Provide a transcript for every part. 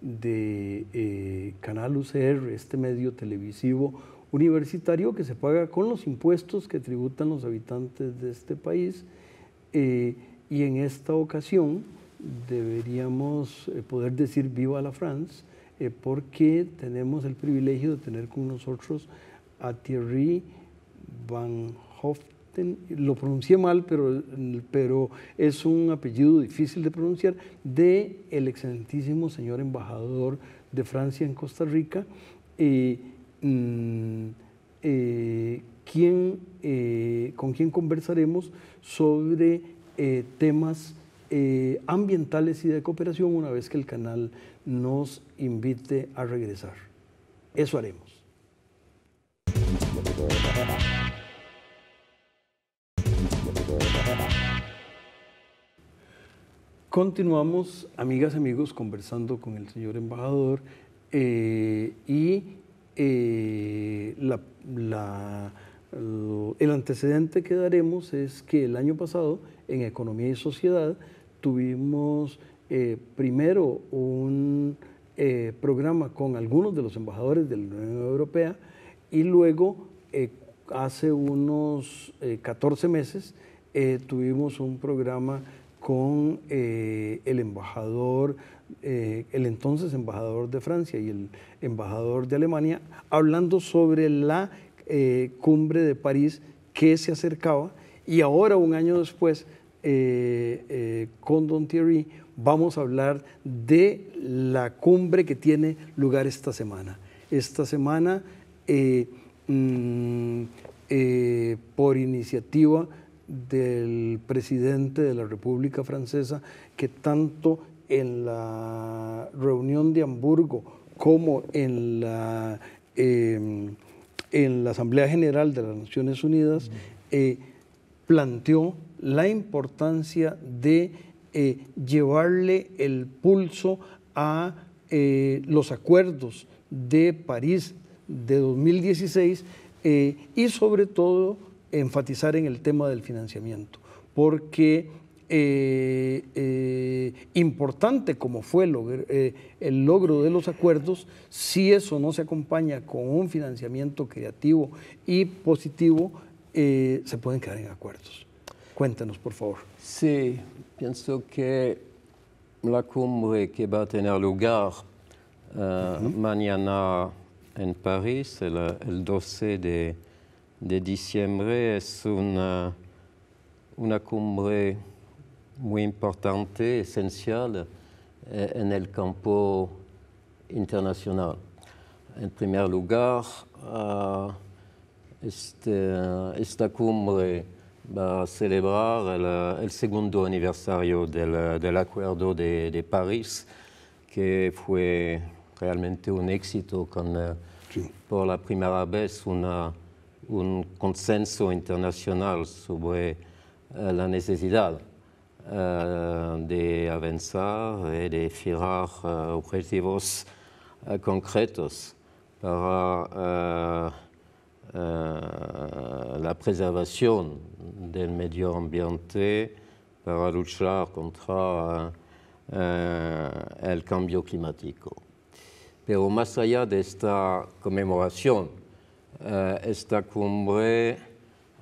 de eh, Canal UCR, este medio televisivo universitario que se paga con los impuestos que tributan los habitantes de este país. Eh, y en esta ocasión deberíamos eh, poder decir viva la France, porque tenemos el privilegio de tener con nosotros a Thierry Van Hoft lo pronuncié mal, pero, pero es un apellido difícil de pronunciar, de el excelentísimo señor embajador de Francia en Costa Rica, eh, mm, eh, eh, con quien conversaremos sobre temas ambientales y de cooperación una vez que el canal nos invite a regresar. Eso haremos. Continuamos, amigas, y amigos, conversando con el señor embajador eh, y eh, el antecedente que daremos es que el año pasado en Economía y Sociedad tuvimos eh, primero un programa con algunos de los embajadores de la Unión Europea y luego hace unos 14 meses tuvimos un programa con eh, el embajador, eh, el entonces embajador de Francia y el embajador de Alemania, hablando sobre la eh, cumbre de París que se acercaba y ahora, un año después, con Don Thierry, vamos a hablar de la cumbre que tiene lugar esta semana. Esta semana, mm, por iniciativa del presidente de la República Francesa, que tanto en la reunión de Hamburgo como en la, em, en la Asamblea General de las Naciones Unidas, eh, planteó la importancia de eh, llevarle el pulso a eh, los acuerdos de París de 2016 y sobre todo enfatizar en el tema del financiamiento, porque eh, eh, importante como fue eh, el, logro de los acuerdos, si eso no se acompaña con un financiamiento creativo y positivo, se pueden quedar en acuerdos. Cuéntanos, por favor. Sí, pienso que la cumbre que va a tener lugar mañana en París, el, el 12 de de diciembre es une cumbre muy importante, esencial eh, en el campo internacional. En primer lugar, cette eh, esta cumbre va a celebrar el, el segundo aniversario del, Acuerdo de, de, París, que fue realmente un éxito con, eh, pour la primera vez una un consenso international sobre eh, la nécessité eh, de avancer et de des eh, objetivos concretos pour la préservation del medio ambiente, para luchar contra el cambio climático. Pero más allá de cette conmemoración euh, esta cumbre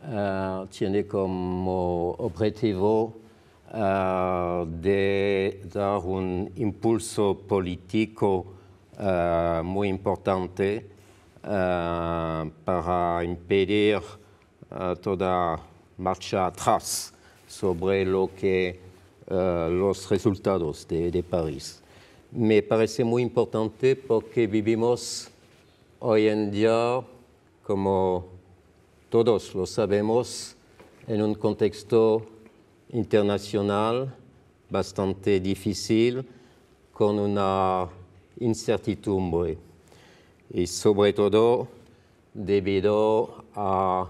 euh, tiene como objetivo euh, de dar un impulso político muy importante para impedir eh, toda marcha atrás sobre lo que eh, los resultados de, de, París. Me parece muy importante porque vivimos hoy en día como todos lo sabemos, en un contexto internacional bastante difícil, con una incertidumbre, y sobre todo debido a,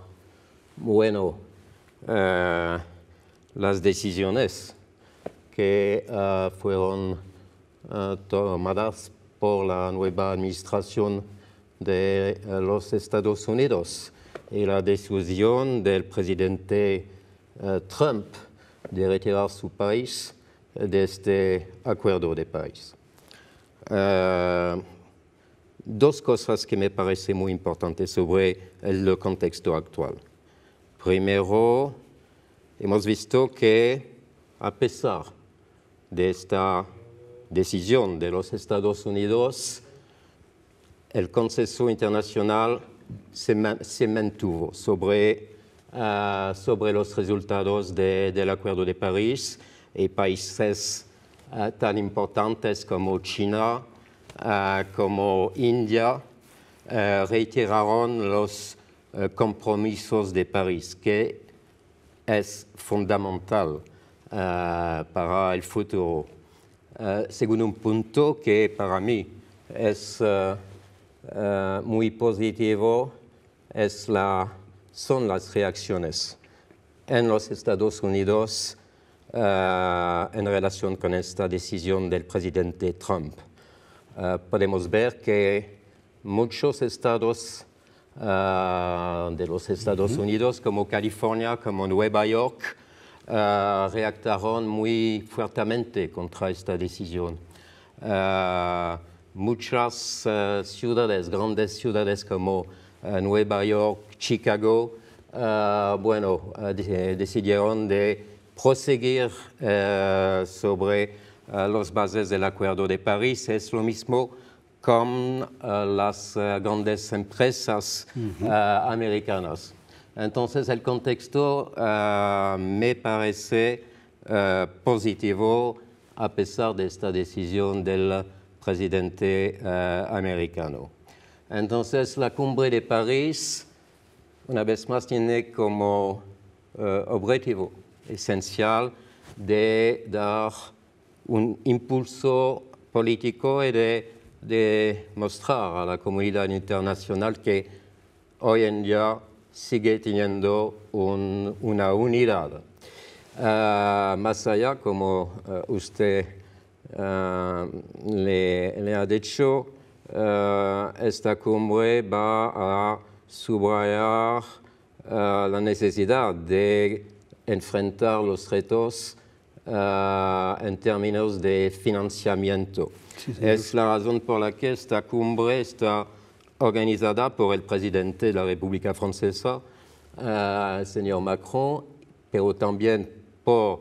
bueno, eh, las decisiones que eh, fueron eh, tomadas por la nueva administración de eh, los Estados Unidos y la decisión del presidente eh, Trump de retirar su país de este acuerdo de París. Eh, dos cosas que me parecen muy importantes sobre el contexto actual. Primero, hemos visto que a pesar de esta decisión de los Estados Unidos, El consenso Internacional se, mantuvo sobre, les eh, sobre los resultados de, del Acuerdo de París y países eh, tan importantes como China, eh, como India, reiteraron los compromisos de París, que es fundamental para el futuro. Según un punto que para mí es... Eh, muy positivo es la, son las reacciones en los Estados Unidos eh, en relación con esta decisión del presidente Trump. Eh, podemos ver que muchos estados de los Estados Unidos, como California, como Nueva York, reactaron muy fuertemente contra esta decisión muchas eh, ciudades, grandes ciudades como eh, Nueva York, Chicago, eh, bueno, decidieron de proseguir sobre las bases del Acuerdo de París. Es lo mismo con las grandes empresas americanas. Entonces, el contexto me parece positivo a pesar de esta decisión del presidente euh, americano. Entonces, la cumbre de París, una vez más, tiene como euh, objetivo esencial de dar un impulso político y de, mostrar a la comunidad internacional que hoy en día sigue teniendo una unidad. Euh, más allá, como usted Esta Cumbre va a subrayar euh, la nécessité de enfrentar los retos euh, en términos de financiamiento. es la razón por la que esta cumbre está organizada por el presidente de la República Francesa, eh, el señor Macron, pero también por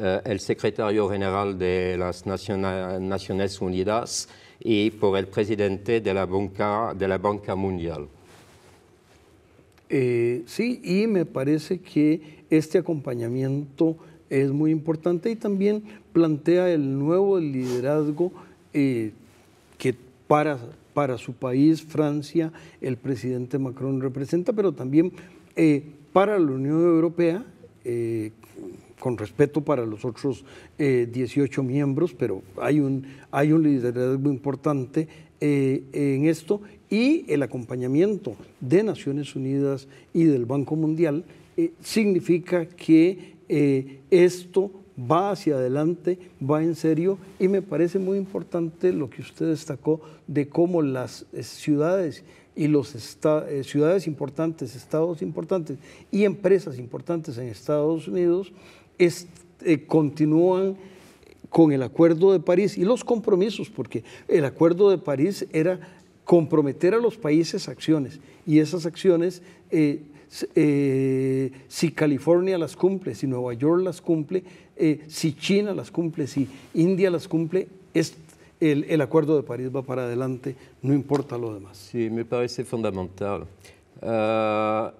Eh, el secretario general de las Naciones Unidas y por el presidente de la Banca, de la banca Mundial. Eh, sí, y me parece que este acompañamiento es muy importante y también plantea el nuevo liderazgo eh, que para, para su país, Francia, el presidente Macron representa, pero también para la Unión Europea, con respeto para los otros 18 eh, miembros, pero hay un, hay un liderazgo importante eh, en esto y el acompañamiento de Naciones Unidas y del Banco Mundial eh, significa que esto va hacia adelante, va en serio y me parece muy importante lo que usted destacó de cómo las ciudades y los ciudades importantes, estados importantes y empresas importantes en Estados Unidos eh, continúan con el Acuerdo de París y los compromisos, porque el Acuerdo de París era comprometer a los países acciones y esas acciones, eh, eh, si California las cumple, si Nueva York las cumple, si China las cumple, si India las cumple, es el, Acuerdo de París va para adelante, no importa lo demás. Sí, me parece fundamental. van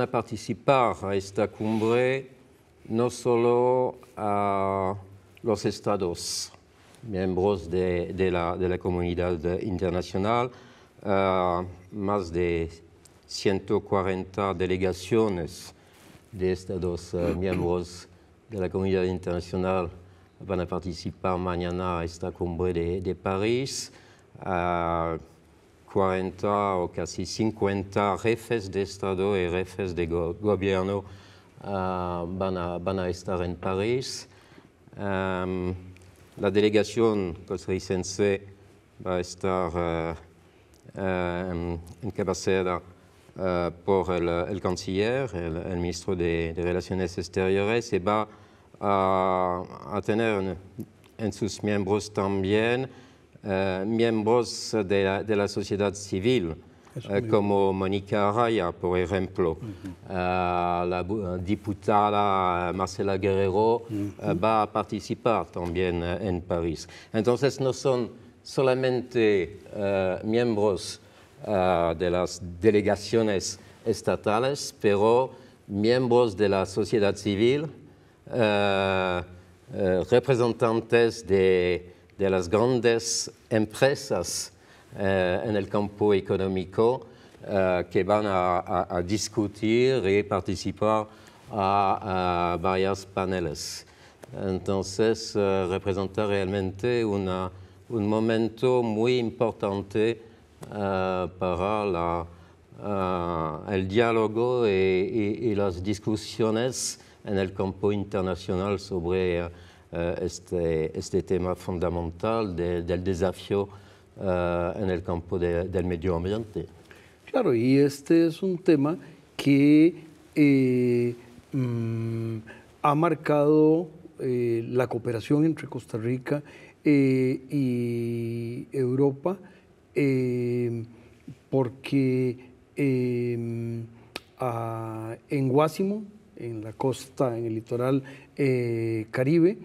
a participar a esta cumbre no solo a los estados miembros de, la, comunidad internacional, más de 140 delegaciones de estados eh, miembros de la comunidad internacional van a participar mañana a esta cumbre de, París. 40 o casi 50 jefes de Estado y jefes de gobierno bana, bana estar en Paris. Euh, la délégation costarricense va estar encabezada euh, euh, por el, el canciller, el, el ministro de, de, Relaciones Exteriores, y va a, a tener en sus miembros también miembros de la, de la, sociedad civil. Eh, como Mónica Araya, por ejemplo. Eh, la eh, diputada Marcela Guerrero va a participar también en París. Entonces no son solamente miembros de las delegaciones estatales, pero miembros de la sociedad civil, representantes de, las grandes empresas Euh, en el campo económico euh, que van a, a, a, discutir y participar a, a paneles. Entonces, eh, representa realmente una, un momento muy importante eh, para la, eh, el diálogo y, las discusiones en el campo internacional sobre este, este, tema fundamental del desafío Eh, en el campo del medio ambiente. Claro, y este es un tema que eh, mm, ha marcado eh, la cooperación entre Costa Rica y Europa porque en Guásimo, en la costa, en el litoral Caribe,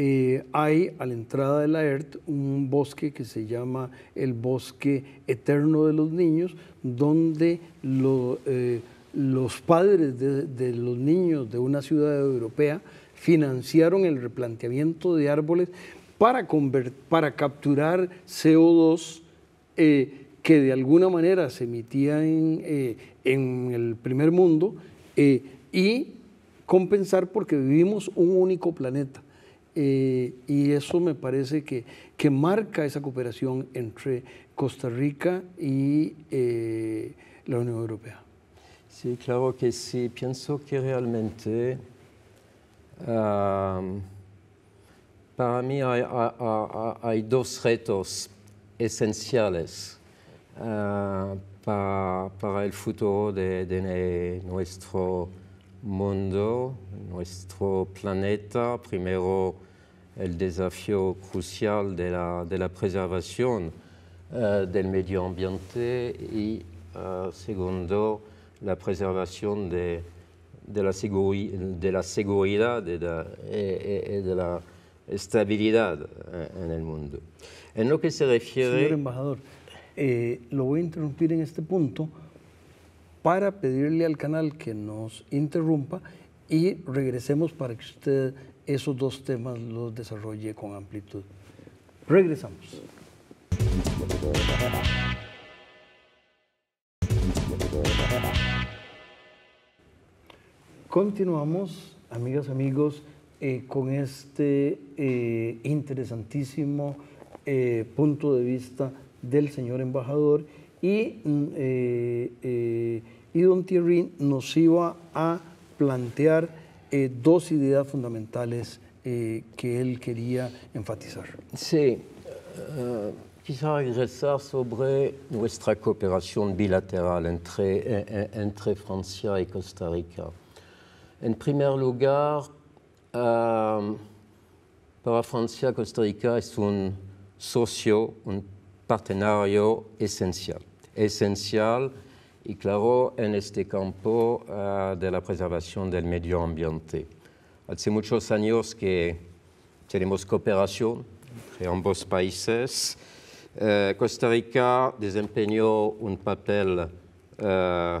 eh, hay a la entrada de la ERT un bosque que se llama el bosque eterno de los niños, donde eh, los padres de, los niños de una ciudad europea financiaron el replanteamiento de árboles para, capturar CO2 eh, que de alguna manera se emitía en el primer mundo y compensar porque vivimos un único planeta. Eh, y eso me parece que, marca esa cooperación entre Costa Rica y eh, la Unión Europea. Sí, claro que sí. Pienso que realmente para mí hay, dos retos esenciales ah, para, el futuro de nuestro mundo, nuestro planeta. Primero, el desafío crucial de la, preservación eh, del medio ambiente y, eh, segundo, la preservación de, la, de la, seguridad y de e, e, e la estabilidad eh, en el mundo. En lo que se refiere... Señor embajador, lo voy a interrumpir en este punto para pedirle al canal que nos interrumpa y regresemos para que usted esos dos temas los desarrolle con amplitud. Regresamos. Continuamos, amigas, amigos, eh, con este eh, interesantísimo eh, punto de vista del señor embajador y, mm, y don Thierry nos iba a plantear eh, dos ideas fundamentales eh, que él quería enfatizar. Sí, quisiera eh, quizá regresar sobre nuestra cooperación bilateral entre, entre Francia y Costa Rica. En primer lugar, para Francia, Costa Rica es un socio, un partenario esencial. Esencial y claro en este campo eh, de la preservación del medio ambiente. Hace muchos años que tenemos cooperación entre ambos países. Eh, Costa Rica desempeñó un papel très eh,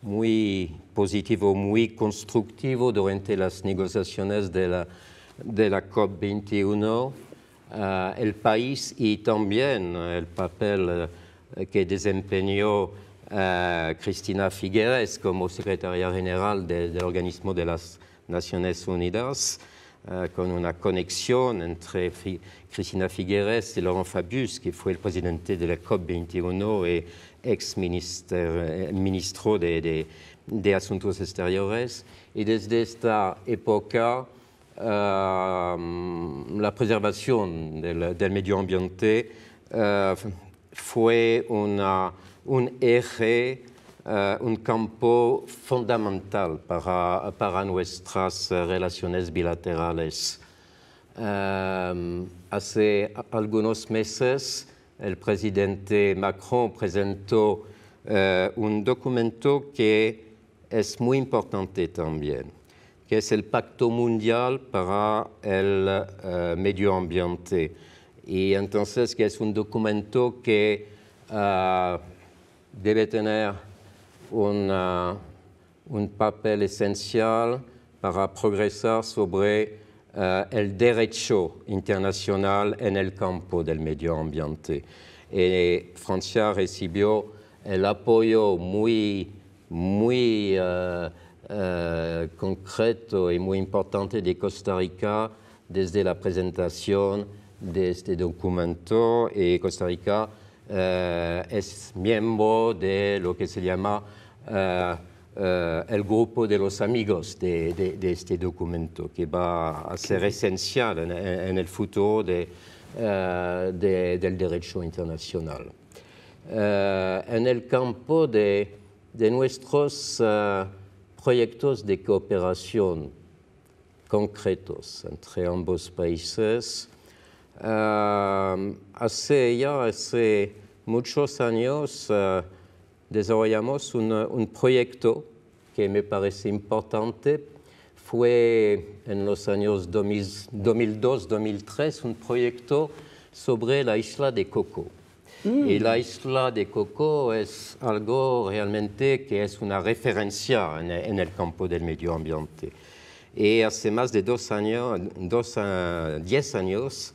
muy positivo, muy constructivo durante las negociaciones de la, de la COP21. el país y también el papel que desempeñó euh, Cristina Figueres comme secrétariat général de, l'organisme de las Naciones Unidas, euh, con una entre Cristina Figueres et Laurent Fabius, qui fut le président de la COP21 et ex-ministro de, euh, de, de, Asuntos Exteriores. Et desde esta época, euh, la préservation del, del medio ambiente fue una un eje, euh, un campo fundamental para, euh, para nuestras relaciones bilaterales. Euh, hace algunos meses el presidente Macron presentó euh, un documento que es muy importante también, que es el Pacto Mundial para el Medio Ambiente. Y entonces que es un documento que Devait un, un papel essentiel para progresar sobre euh, el derecho internacional en el campo del medio ambiente. Francia recibió el apoyo muy, muy euh, euh, concreto y muy importante de Costa Rica desde la presentación de este documento et Costa Rica Eh, es miembro de lo que se llama eh, eh, el grupo de los amigos de, este documento, que va a ser esencial en, el futuro del derecho internacional. en el campo de, nuestros proyectos de cooperación concretos entre ambos países, hace ya hace muchos años euh, desarrollamos un, un proyecto que me parece importante fue en los años 2002-2003 un proyecto sobre la isla de Coco. Mm. Y la isla de Coco es algo realmente que es una referencia en, el campo del medio ambiente. Y hace más de dos años, dos, diez años,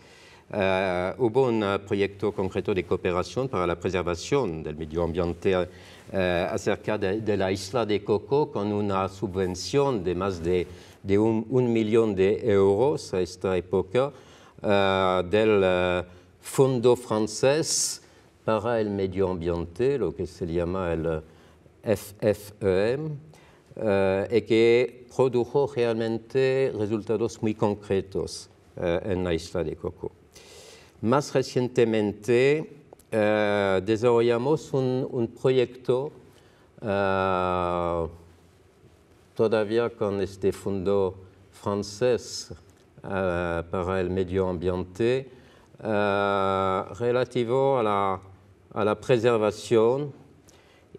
a hubo un proyecto concreto de coopération para la préservation del medio ambiente euh, acerca de, la isla de Coco con una subvención de más de, de un, million millón de euros a esta época euh, del euh, Fondo francés para el medio ambiente, lo que se llama el FFEM, y que produjo realmente resultados muy concretos en la isla de Coco más recientemente eh, desarrollamos un, un proyecto eh, todavía con este fondo francés eh, para el medio ambiente eh, relativo a la, a la, preservación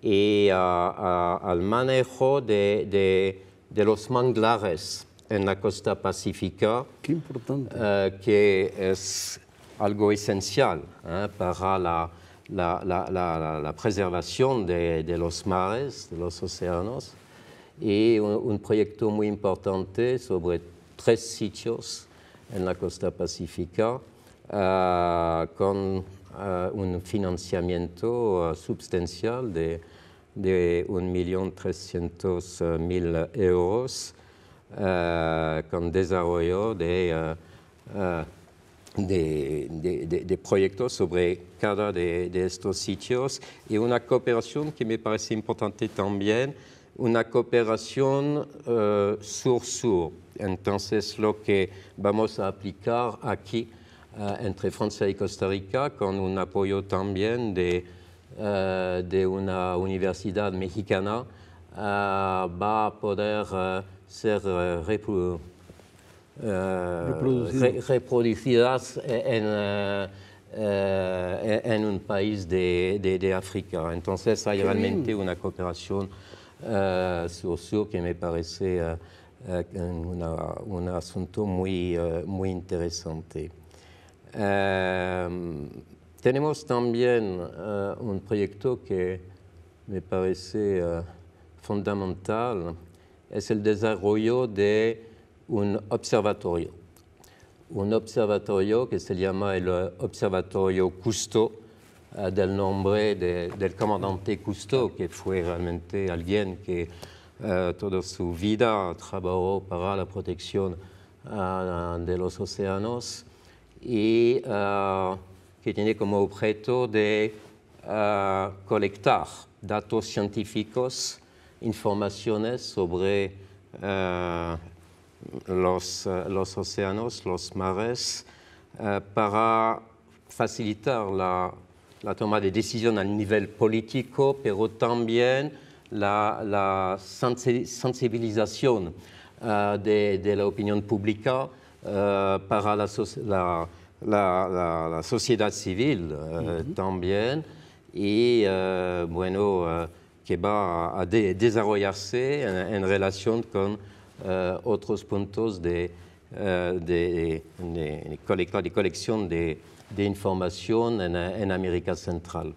y al manejo de, de, de los manglares en la costa pacífica. Qué importante. Eh, que es algo essentiel hein, para la, la, la, la preservación de, de, los mares, de los océanos, et un, projet proyecto muy importante sobre tres sitios en la costa pacífica avec ah, con ah, un financiamiento ah, sustancial de, de 1.300.000 euros con desarrollo de de, de, sur proyectos sobre cada de, estos sitios y una cooperación que me parece importante también, una cooperación eh, sur-sur. Entonces, que vamos a aplicar aquí eh, entre Francia y Costa Rica con un apoyo también de, eh, de una universidad mexicana va poder ser re, euh, reproducidas euh, en... en un país de, de, de África. Entonces hay realmente una cooperación eh, que me parece eh, un asunto muy, eh, muy interesante. Eh, tenemos también un proyecto que me parece fundamental, es el desarrollo de un observatorio, un observatorio que se llama el eh, Observatorio Custo, eh, del nombre del comandante Custo, que fue realmente alguien que eh, toda su vida trabajó para la protección de los océanos y que tiene como objeto de colectar datos científicos, informaciones sobre los, los océanos, los mares, euh, para facilitar la, la, toma de decisiones a nivel político, pero también la, la euh, de, la opinión pública euh, para la, société sociedad civil uh Y bueno, que va a desarrollarse en, relation relación con autres euh, puntos euh, de, de, de, de colección de, información en, en, América Central.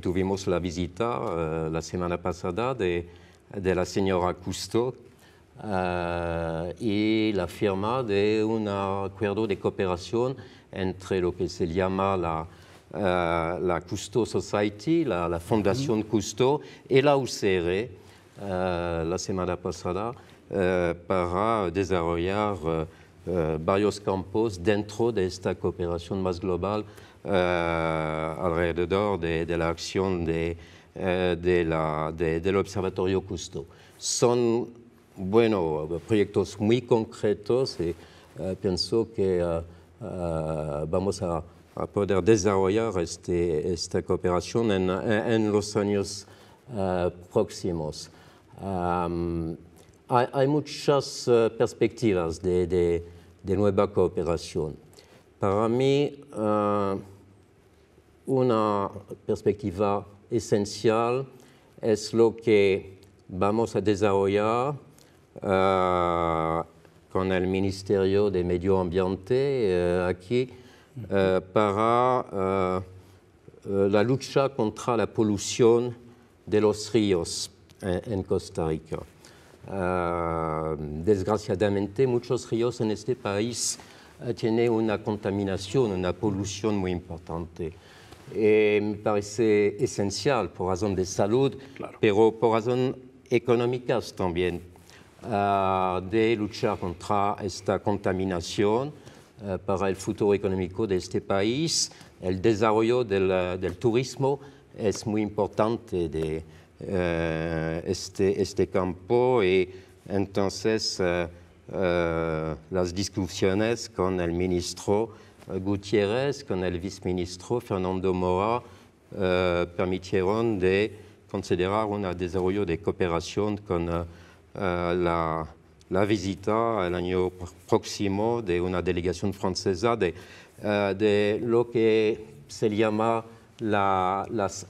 tuvimos la visita euh, la semana pasada de, la señora Cousteau et la firma de un acuerdo de cooperación entre lo que se llama la, Cousteau Society, la, la Fundación Cousteau, et la UCR, la semana pasada, Euh, para desarrollar euh, euh, varios campos dentro de esta cooperación más global alrededor de, la acción del Observatorio Custo. Son, buenos proyectos muy concretos y eh, pienso que eh, eh, vamos a, poder desarrollar este, esta cooperación en, los años próximos. Il y muchas eh, perspectivas de, perspectives de, nueva cooperación. Para mí, uh, una perspectiva esencial es lo que vamos a desarrollar avec eh, con el Ministerio de Medio Ambiente aquí para la lucha contra la pollution de los ríos en Costa Rica. Euh, desgraciadamente, muchos ríos en este país eh, tienen una contaminación, una polución muy importante. et eh, me parece esencial por razón de salud, pero por razón económicas también, eh, de luchar contra esta contaminación para el futuro económico de este país. El desarrollo del, tourisme turismo es muy importante euh, este, este campo y entonces euh, euh, las discusiones con el ministro Gutiérrez, con el viceministro Fernando Mora, permitieron de considerar un desarrollo de cooperación con la, la visita el año próximo de una delegación francesa de, de lo que se llama la, las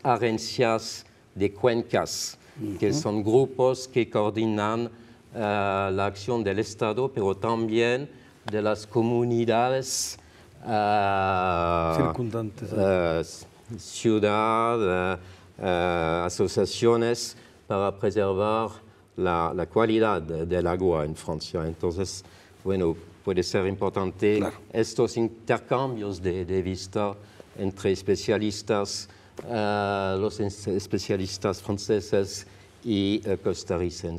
de cuencas, que son grupos que coordinan eh, la acción del Estado, pero también de las comunidades eh, circundantes, eh, ciudad, asociaciones para preservar la, calidad del agua en Francia. Entonces, bueno, puede ser importante estos intercambios de, de, vista entre especialistas les euh, los especialistas et y eh,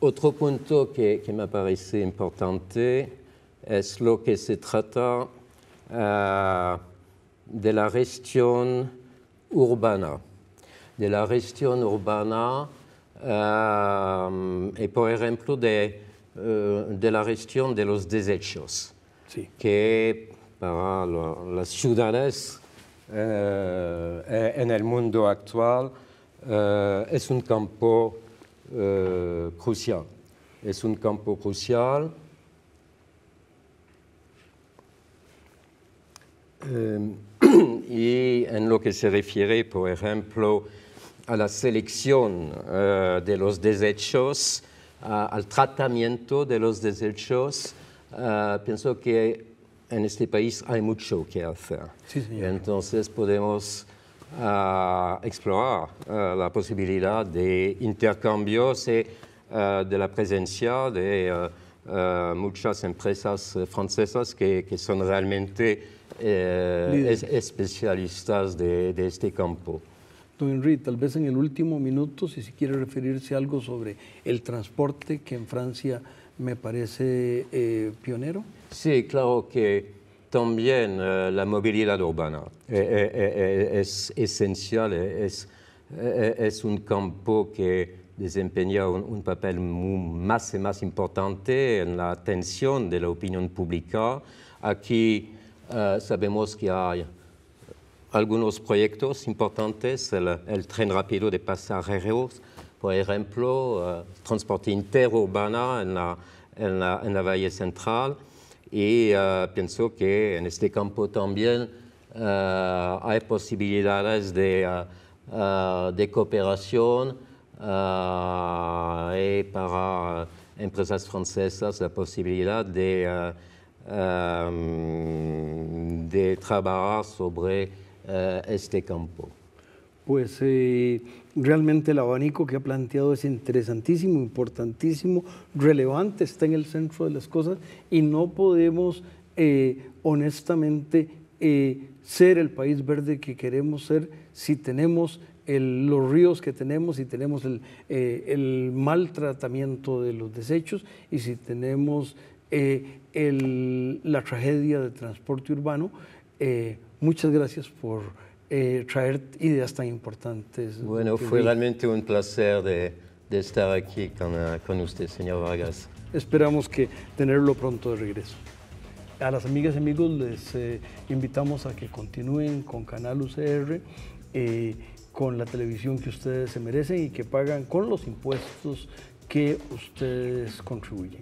Autre point Otro punto que, me parece importante es lo que se trata de eh, la gestion urbaine. De la gestión urbana et par exemple de la gestion eh, de los desechos, sí. que para los ciudades Eh, eh, en el mundo actual eh, es un campo crucial. Es un campo crucial. y en lo que se refiere, por ejemplo, a la selección de los desechos, al tratamiento de los desechos, pienso que en este país hay mucho que hacer. Entonces podemos ah, explorar ah, la posibilidad de intercambios y, ah, de la presencia de muchas empresas francesas que, son realmente eh, especialistas de, este campo. Don Henry, tal vez en el último minuto, si se quiere referirse a algo sobre el transporte que en Francia me parece eh, pionero. Sí, claro que también euh, la mobilité urbana est eh, eh, eh, es esencial, es, un campo que desempeña un, un, papel muy, más importante en la atención de la opinión pública. Aquí eh, sabemos que hay algunos proyectos importantes, el, el tren rápido de pasajeros, por ejemplo, eh, transporte interurbana en la, en la Valle Central. y ah, pienso que en este campo también ah, hay posibilidades de, ah, cooperación y para empresas francesas la posibilidad de, trabajar sobre este campo. Pues eh, realmente el abanico que ha planteado es interesantísimo, importantísimo, relevante, está en el centro de las cosas y no podemos eh, honestamente eh, ser el país verde que queremos ser si tenemos los ríos que tenemos, si tenemos el, eh, mal tratamiento de los desechos y si tenemos la tragedia del transporte urbano. muchas gracias por eh, traer ideas tan importantes. Bueno, fue realmente un placer de, estar aquí eh, con, usted, señor Vargas. Esperamos que tenerlo pronto de regreso a las amigas y amigos les eh, invitamos a que continúen con Canal UCR, eh, con la televisión que ustedes se merecen y que pagan con los impuestos que ustedes contribuyen.